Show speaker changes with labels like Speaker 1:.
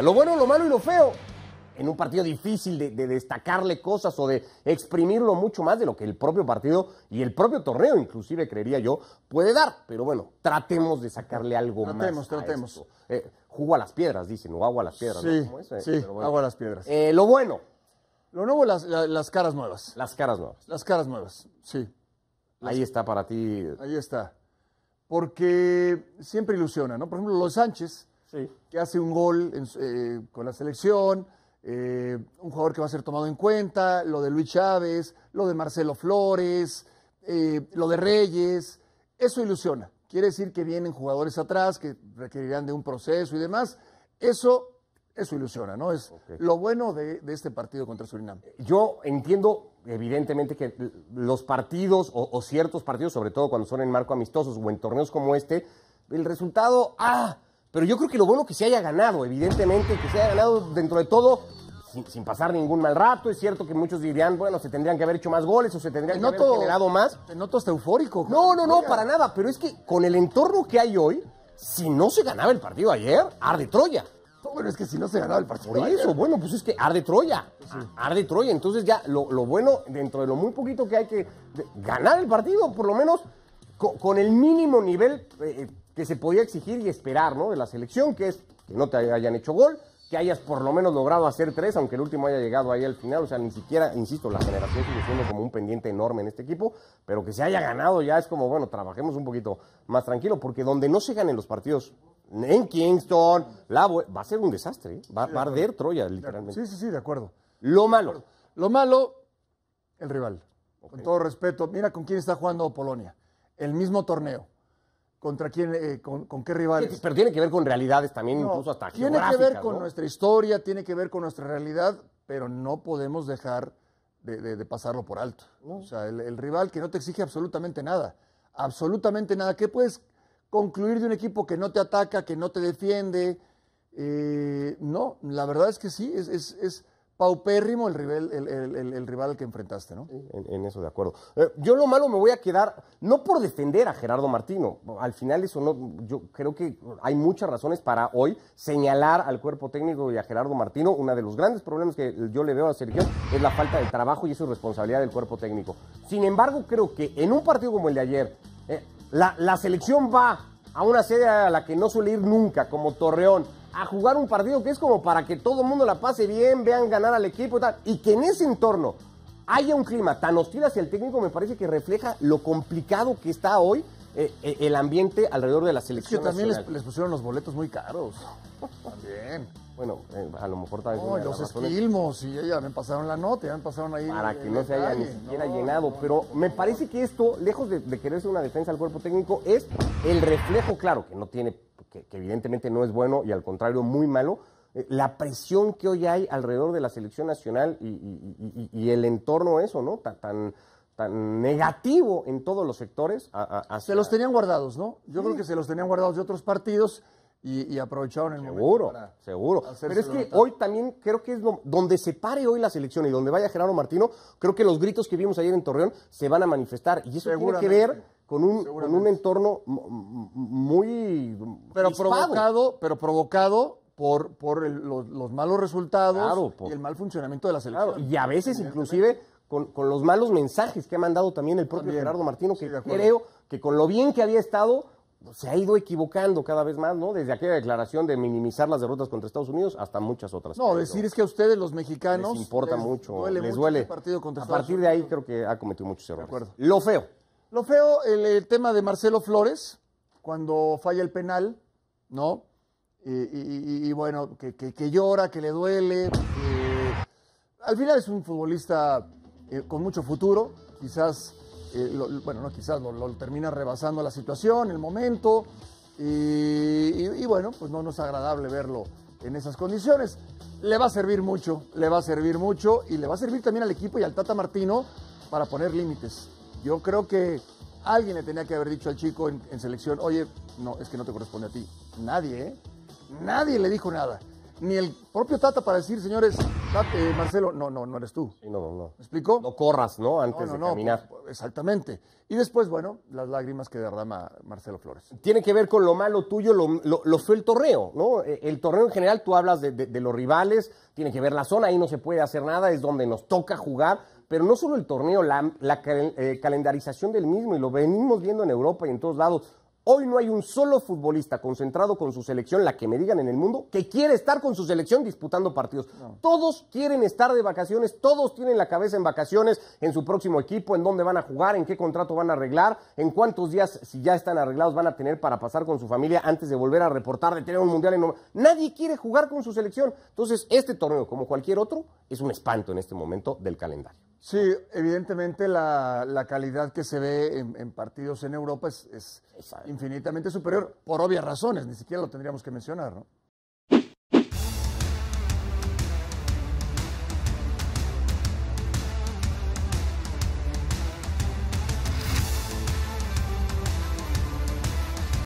Speaker 1: Lo bueno, lo malo y lo feo. En un partido difícil de, destacarle cosas o de exprimirlo mucho más de lo que el propio partido y el propio torneo, inclusive creería yo, puede dar. Pero bueno, tratemos de sacarle algo más. Tratemos, tratemos. Eh, jugo a las piedras, dicen, o agua a las piedras. Sí, agua a las piedras.
Speaker 2: Eh, lo bueno. Lo nuevo, las, las caras nuevas. Las caras nuevas. Las caras nuevas,
Speaker 1: sí. Ahí está para ti.
Speaker 2: Ahí está. Porque siempre ilusiona, ¿no? Por ejemplo, los Sánchez que hace un gol eh, con la selección, eh, un jugador que va a ser tomado en cuenta, lo de Luis Chávez, lo de Marcelo Flores, eh, lo de Reyes, eso ilusiona. Quiere decir que vienen jugadores atrás que requerirán de un proceso y demás. Eso, eso ilusiona, ¿no? Es lo bueno de, este partido contra Surinam. Yo entiendo,
Speaker 1: evidentemente, que los partidos o, o ciertos partidos, sobre todo cuando son en marco amistosos o en torneos como este, el resultado, ¡ah! Pero yo creo que lo bueno que se haya ganado, evidentemente, que se haya ganado dentro de todo, sin, pasar ningún mal rato. Es cierto que muchos dirían, bueno, se tendrían que haber hecho más goles o se tendrían que haber generado
Speaker 2: más. Te noto eufórico. No, no, no, para
Speaker 1: nada. Pero es que con el entorno que hay hoy, si no se ganaba el partido ayer, arde Troya. No, es que si no se ganaba el partido. Por eso, bueno, pues es que arde Troya. Arde Troya. Entonces ya lo, bueno, dentro de lo muy poquito que hay que ganar el partido, por lo menos con, el mínimo nivel eh, eh, que se podía exigir y esperar, ¿no? De la selección, que es que no te hayan hecho gol, que hayas por lo menos logrado hacer tres, aunque el último haya llegado ahí al final. O sea, ni siquiera, insisto, la generación sigue siendo como un pendiente enorme en este equipo, pero que se haya ganado ya es como, bueno, trabajemos un poquito más tranquilo, porque donde no se ganen los partidos en Kingston, va a ser un desastre,
Speaker 2: ¿eh? va, a arder Troya, literalmente. Sí, sí, sí, de acuerdo. Lo malo. Lo malo, el rival. Con todo respeto, mira con quién está jugando Polonia. El mismo torneo contra quién, eh, con, qué rivales. Pero tiene que ver con realidades también, incluso hasta Tiene que ver con nuestra historia, tiene que ver con nuestra realidad, pero no podemos dejar de, pasarlo por alto. O sea, el, rival que no te exige absolutamente nada, absolutamente nada. ¿Qué puedes concluir de un equipo que no te ataca, que no te defiende? Eh, no, la verdad es que sí, es paupérrimo el rival, el, rival que enfrentaste, ¿no? En, eso de acuerdo. Eh, yo lo malo me voy a quedar, no por defender a Gerardo Martino,
Speaker 1: al final eso no, yo creo que hay muchas razones para hoy señalar al cuerpo técnico y a Gerardo Martino. Uno de los grandes problemas que yo le veo a Sergio es la falta de trabajo y su responsabilidad del cuerpo técnico. Sin embargo, creo que en un partido como el de ayer, eh, la, la selección va a una sede a la que no suele ir nunca, como Torreón, a jugar un partido que es como para que todo el mundo la pase bien, vean ganar al equipo y tal, y que en ese entorno haya un clima tan hostil hacia el técnico, me parece que refleja lo complicado que está hoy eh, eh, el ambiente alrededor de la selección. Es que también
Speaker 2: les, pusieron los boletos muy caros. También. Bueno,
Speaker 1: eh, a lo mejor también. No, los esquilmos,
Speaker 2: y ya me pasaron la nota, ya me pasaron ahí. Para que no se haya ni siquiera llenado.
Speaker 1: pero me parece que esto, lejos de, de quererse una defensa al cuerpo técnico, es el reflejo, claro, que no tiene que, evidentemente no es bueno y al contrario muy malo, eh, la presión que hoy hay alrededor de la selección nacional y, el entorno eso, ¿no? Tan, tan, negativo en todos los sectores. Se los tenían guardados, ¿no? Yo creo que se los tenían guardados de otros partidos y, aprovecharon el seguro, momento. seguro, Pero es que hoy también creo que es donde se pare hoy la selección y donde vaya Gerardo Martino, creo que los gritos que vimos ayer en Torreón se van a manifestar. Y eso tiene que ver con un, entorno
Speaker 2: muy pero provocado, pero provocado por, por los, malos resultados y el mal funcionamiento de la selección. y a veces inclusive con,
Speaker 1: los malos mensajes que ha mandado también el propio Gerardo Martino, que creo que con lo bien que había estado, se ha ido equivocando cada vez más, ¿no? Desde aquella declaración de minimizar las derrotas contra Estados Unidos hasta muchas otras. No, decir
Speaker 2: es que a ustedes los mexicanos les duele les duele. Este partido contra a partir de
Speaker 1: ahí creo que ha cometido muchos errores.
Speaker 2: Lo feo. Lo feo, el, tema de Marcelo Flores, cuando falla el penal, ¿no? Y, bueno, que, que, llora, que le duele. al final es un futbolista eh, con mucho futuro, quizás, eh, bueno, no quizás, lo, termina rebasando la situación, el momento, y, bueno, pues no, nos es agradable verlo en esas condiciones. Le va a servir mucho, le va a servir mucho y le va a servir también al equipo y al Tata Martino para poner límites. Yo creo que alguien le tenía que haber dicho al chico en, selección, oye, no, es que no te corresponde a ti. Nadie, ¿eh? Nadie le dijo nada. Ni el propio Tata para decir, señores, eh, Marcelo, no, no, no eres tú. Sí, no, no, no. ¿Me explicó? No corras, ¿no? Antes de caminar. Pues, pues, exactamente. Y después, bueno, las lágrimas que derrama Marcelo Flores. Tiene que
Speaker 1: ver con lo malo tuyo, lo, lo, fue el torneo, ¿no? Eh, el torneo en general, tú hablas de los rivales, tiene que ver la zona, ahí no se puede hacer nada, es donde nos toca jugar pero no solo el torneo, la, eh, calendarización del mismo, y lo venimos viendo en Europa y en todos lados. Hoy no hay un solo futbolista concentrado con su selección, la que me digan en el mundo, que quiere estar con su selección disputando partidos. Todos quieren estar de vacaciones, todos tienen la cabeza en vacaciones, en su próximo equipo, en dónde van a jugar, en qué contrato van a arreglar, en cuántos días, si ya están arreglados, van a tener para pasar con su familia antes de volver a reportar, de tener un mundial en... Nadie quiere jugar con su selección. Entonces, este torneo, como cualquier otro, es un espanto en este momento del calendario.
Speaker 2: Sí, evidentemente la, la, calidad que se ve en, partidos en Europa es, es infinitamente superior, por obvias razones, ni siquiera lo tendríamos que mencionar, ¿no?